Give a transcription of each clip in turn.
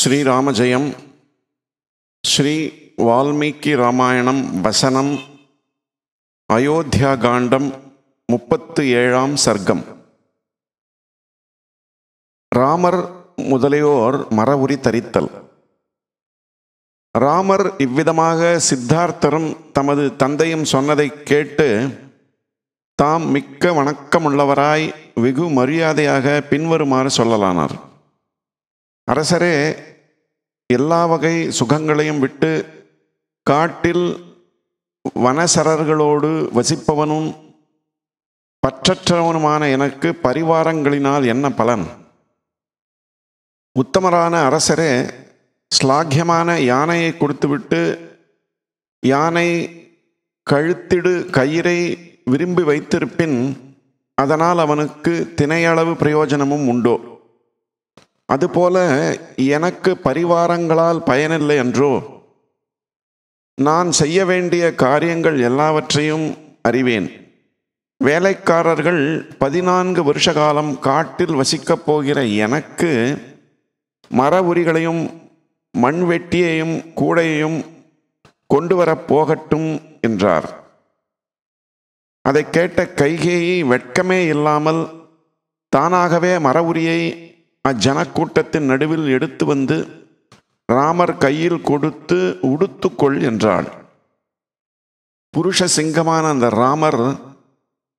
ஸ்ரீராமஜெயம் ஸ்ரீ வால்மீகி ராமாயணம் வசனம் அயோத்தியா காண்டம் முப்பத்து ஏழாம் சர்க்கம் ராமர் முதலியோர் மரவுரி தரித்தல் ராமர் இவ்விதமாக சித்தார்த்தரும் தமது தந்தையும் சொன்னதை கேட்டு தாம் மிக்க வணக்கமுள்ளவராய் வெகு மரியாதையாக பின்வருமாறு சொல்லலானார் அரசரே எல்லா வகை சுகங்களையும் விட்டு காட்டில் வனசரர்களோடு வசிப்பவனும் பற்றற்றவனுமான எனக்கு பரிவாரங்களினால் என்ன பலன் உத்தமரான அரசரே ஸ்லாகியமான யானையை கொடுத்துவிட்டு யானை கழுத்திடு கயிறை விரும்பி வைத்திருப்பின் அதனால் அவனுக்கு தினையளவு பிரயோஜனமும் உண்டோ அதுபோல எனக்கு பரிவாரங்களால் பயனில்லை என்றோ நான் செய்ய வேண்டிய காரியங்கள் எல்லாவற்றையும் அறிவேன் வேலைக்காரர்கள் பதினான்கு வருஷ காலம் காட்டில் வசிக்கப் போகிற எனக்கு மர உரிகளையும் மண்வெட்டியையும் கூடையையும் கொண்டு வரப் போகட்டும் என்றார் அதை கேட்ட கைகேயி வெட்கமே இல்லாமல் தானாகவே மர உரியை அஜனக்கூட்டத்தின் நடுவில் எடுத்து வந்து ராமர் கையில் கொடுத்து உடுத்துக்கொள் என்றாள் புருஷ சிங்கமான அந்த ராமர்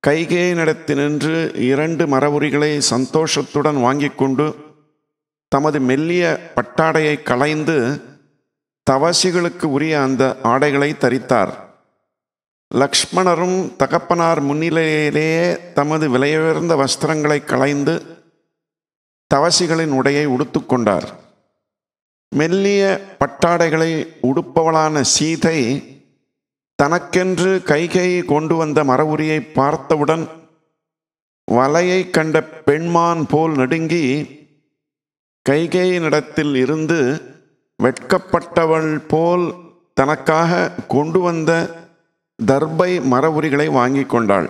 கைகே நடத்தி நின்று இரண்டு மரபுரிகளை சந்தோஷத்துடன் வாங்கி கொண்டு தமது மெல்லிய பட்டாடையை களைந்து தவசிகளுக்கு உரிய அந்த ஆடைகளை தரித்தார் லக்ஷ்மணரும் தகப்பனார் முன்னிலையிலேயே தமது விலையுயர்ந்த வஸ்திரங்களை களைந்து தவசிகளின் உடையை உடுத்து கொண்டார் மெல்லிய பட்டாடைகளை உடுப்பவளான சீதை தனக்கென்று கைகையை கொண்டு வந்த மரவுரியை பார்த்தவுடன் வலையை கண்ட பெண்மான் போல் நடுங்கி கைகையினிடத்தில் இருந்து வெட்கப்பட்டவள் போல் தனக்காக கொண்டு வந்த தர்பை மரவுரிகளை வாங்கி கொண்டாள்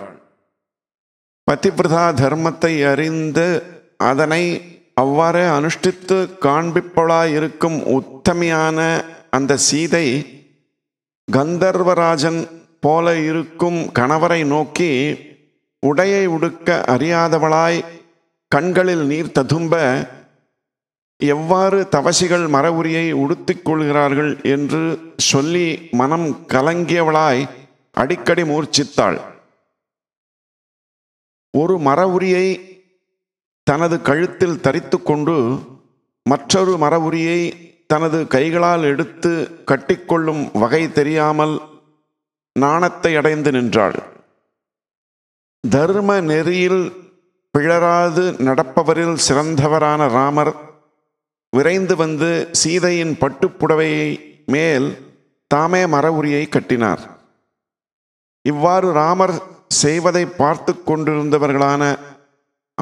பதிவிரதா தர்மத்தை அறிந்து அதனை அவ்வாறு அனுஷ்டித்து காண்பிப்பவளாயிருக்கும் உத்தமையான அந்த சீதை கந்தர்வராஜன் போல இருக்கும் கணவரை நோக்கி உடையை உடுக்க அறியாதவளாய் கண்களில் நீர் ததும்ப எவ்வாறு தவசிகள் மரவுரியை உடுத்திக் கொள்கிறார்கள் என்று சொல்லி மனம் கலங்கியவளாய் அடிக்கடி மூர்ச்சித்தாள் ஒரு உரியை தனது கழுத்தில் தரித்து கொண்டு மற்றொரு மரபுரியை தனது கைகளால் எடுத்து கட்டிக்கொள்ளும் வகை தெரியாமல் நாணத்தை அடைந்து நின்றாள் தர்ம நெறியில் பிழறாது நடப்பவரில் சிறந்தவரான ராமர் விரைந்து வந்து சீதையின் பட்டுப்புடவையை மேல் தாமே மரவுரியை கட்டினார் இவ்வாறு ராமர் செய்வதை பார்த்து கொண்டிருந்தவர்களான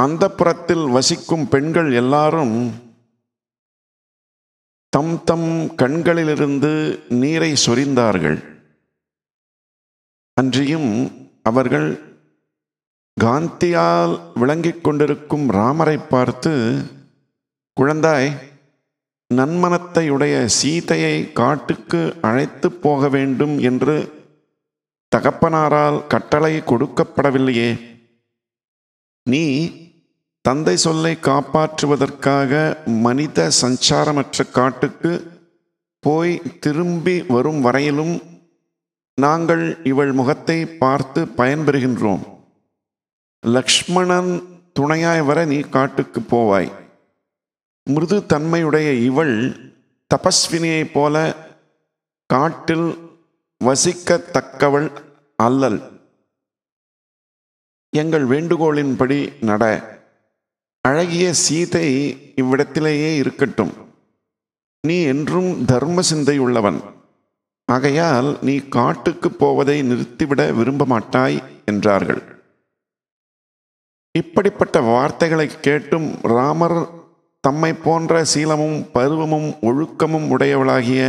அந்த புறத்தில் வசிக்கும் பெண்கள் எல்லாரும் தம் தம் கண்களிலிருந்து நீரை சொரிந்தார்கள் அன்றியும் அவர்கள் காந்தியால் விளங்கிக் கொண்டிருக்கும் ராமரை பார்த்து குழந்தாய் நன்மனத்தையுடைய சீதையை காட்டுக்கு அழைத்து போக வேண்டும் என்று தகப்பனாரால் கட்டளை கொடுக்கப்படவில்லையே நீ தந்தை சொல்லை காப்பாற்றுவதற்காக மனித சஞ்சாரமற்ற காட்டுக்கு போய் திரும்பி வரும் வரையிலும் நாங்கள் இவள் முகத்தை பார்த்து பயன்பெறுகின்றோம் லக்ஷ்மணன் துணையாய் வர நீ காட்டுக்கு போவாய் மிருது தன்மையுடைய இவள் தபஸ்வினியைப் போல காட்டில் வசிக்கத்தக்கவள் அல்லல் எங்கள் வேண்டுகோளின்படி நட அழகிய சீதை இவ்விடத்திலேயே இருக்கட்டும் நீ என்றும் தர்ம சிந்தை உள்ளவன் ஆகையால் நீ காட்டுக்கு போவதை நிறுத்திவிட விரும்ப மாட்டாய் என்றார்கள் இப்படிப்பட்ட வார்த்தைகளை கேட்டும் ராமர் தம்மை போன்ற சீலமும் பருவமும் ஒழுக்கமும் உடையவளாகிய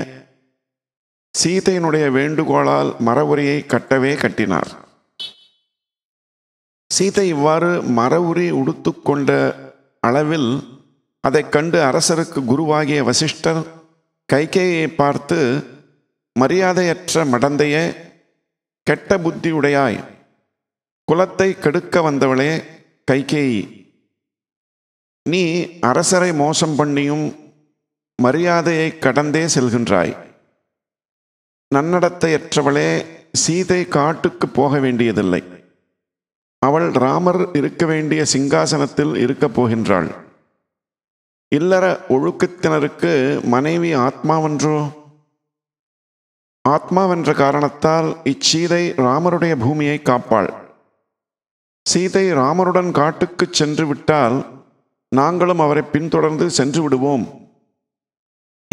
சீதையினுடைய வேண்டுகோளால் மரவுரியை கட்டவே கட்டினார் சீதை இவ்வாறு மரவுரி உடுத்துக்கொண்ட அளவில் அதை கண்டு அரசருக்கு குருவாகிய வசிஷ்டர் கைகேயை பார்த்து மரியாதையற்ற மடந்தையே கெட்ட புத்தியுடையாய் குலத்தை கெடுக்க வந்தவளே கைகேயி நீ அரசரை மோசம் பண்ணியும் மரியாதையை கடந்தே செல்கின்றாய் நன்னடத்தையற்றவளே சீதை காட்டுக்கு போக வேண்டியதில்லை அவள் ராமர் இருக்க வேண்டிய சிங்காசனத்தில் இருக்கப் போகின்றாள் இல்லற ஒழுக்கத்தினருக்கு மனைவி ஆத்மாவென்றோ ஆத்மாவென்ற காரணத்தால் இச்சீதை ராமருடைய பூமியை காப்பாள் சீதை ராமருடன் காட்டுக்கு சென்று விட்டால் நாங்களும் அவரை பின்தொடர்ந்து சென்று விடுவோம்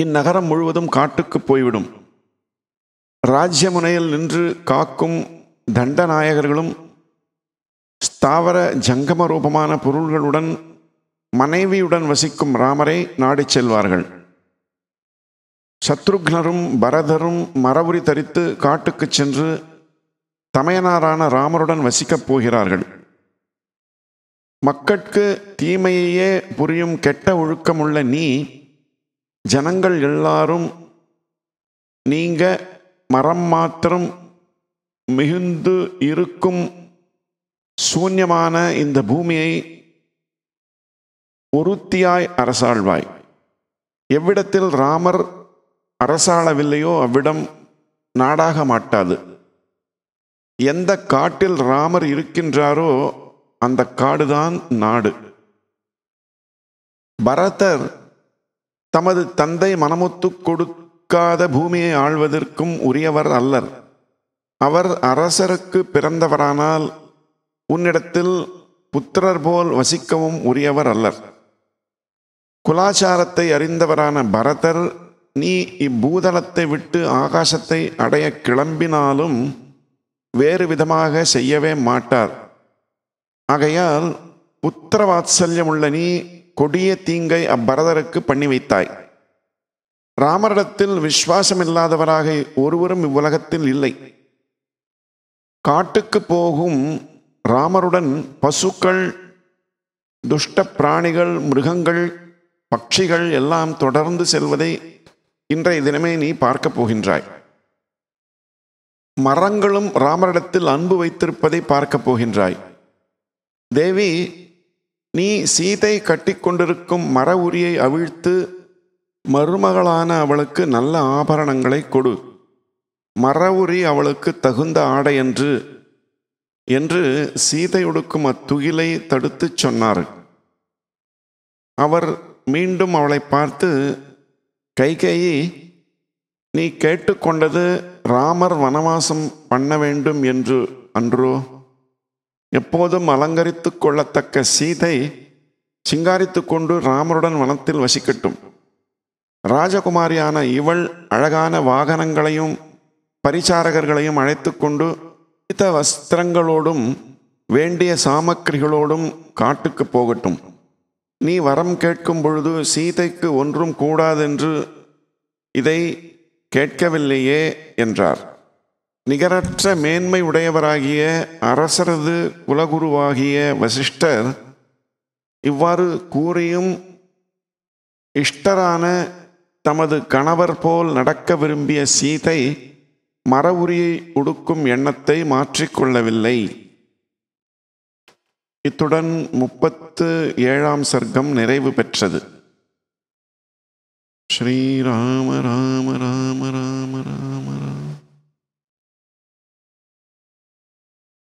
இந்நகரம் முழுவதும் காட்டுக்கு போய்விடும் ராஜ்யமுனையில் நின்று காக்கும் தண்டநாயகர்களும் ஸ்தாவர ஜங்கம ரூபமான பொருள்களுடன் மனைவியுடன் வசிக்கும் ராமரை நாடி செல்வார்கள் சத்ருக்னரும் பரதரும் மரபுரி தரித்து காட்டுக்கு சென்று தமையனாரான ராமருடன் வசிக்கப் போகிறார்கள் மக்கட்கு தீமையையே புரியும் கெட்ட ஒழுக்கமுள்ள நீ ஜனங்கள் எல்லாரும் நீங்க மரம் மாத்திரம் மிகுந்து இருக்கும் சூன்யமான இந்த பூமியை ஒருத்தியாய் அரசாழ்வாய் எவ்விடத்தில் ராமர் அரசாளவில்லையோ அவ்விடம் நாடாக மாட்டாது எந்த காட்டில் ராமர் இருக்கின்றாரோ அந்த காடுதான் நாடு பரதர் தமது தந்தை மனமுத்து கொடுக்காத பூமியை ஆள்வதற்கும் உரியவர் அல்லர் அவர் அரசருக்கு பிறந்தவரானால் உன்னிடத்தில் புத்திரர் போல் வசிக்கவும் உரியவர் அல்லர் குலாச்சாரத்தை அறிந்தவரான பரதர் நீ இப்பூதளத்தை விட்டு ஆகாசத்தை அடைய கிளம்பினாலும் வேறு விதமாக செய்யவே மாட்டார் ஆகையால் புத்திர வாத்சல்யம் உள்ள நீ கொடிய தீங்கை அப்பரதருக்கு பண்ணி வைத்தாய் ராமரிடத்தில் விஸ்வாசம் இல்லாதவராக ஒருவரும் இவ்வுலகத்தில் இல்லை காட்டுக்கு போகும் ராமருடன் பசுக்கள் துஷ்ட பிராணிகள் மிருகங்கள் பட்சிகள் எல்லாம் தொடர்ந்து செல்வதை இன்றைய தினமே நீ பார்க்கப் போகின்றாய் மரங்களும் ராமரிடத்தில் அன்பு வைத்திருப்பதை பார்க்கப் போகின்றாய் தேவி நீ சீதை கட்டிக்கொண்டிருக்கும் மர உரியை அவிழ்த்து மருமகளான அவளுக்கு நல்ல ஆபரணங்களை கொடு மர உரி அவளுக்கு தகுந்த ஆடை என்று என்று சீதை உடுக்கும் அத்துகிலை தடுத்து சொன்னார் அவர் மீண்டும் அவளை பார்த்து கைகையை நீ கேட்டுக்கொண்டது ராமர் வனவாசம் பண்ண வேண்டும் என்று அன்றோ எப்போதும் அலங்கரித்து கொள்ளத்தக்க சீதை சிங்காரித்து கொண்டு ராமருடன் வனத்தில் வசிக்கட்டும் ராஜகுமாரியான இவள் அழகான வாகனங்களையும் பரிசாரகர்களையும் அழைத்து கொண்டு புனித வஸ்திரங்களோடும் வேண்டிய சாமக்கிரிகளோடும் காட்டுக்கு போகட்டும் நீ வரம் கேட்கும் பொழுது சீதைக்கு ஒன்றும் கூடாதென்று இதை கேட்கவில்லையே என்றார் நிகரற்ற மேன்மை உடையவராகிய அரசரது குலகுருவாகிய வசிஷ்டர் இவ்வாறு கூறியும் இஷ்டரான தமது கணவர் போல் நடக்க விரும்பிய சீதை மர உரியை உடுக்கும் எண்ணத்தை மாற்றிக்கொள்ளவில்லை இத்துடன் முப்பத்து ஏழாம் சர்க்கம் நிறைவு பெற்றது ஸ்ரீராம ராம ராம ராம ராம ராம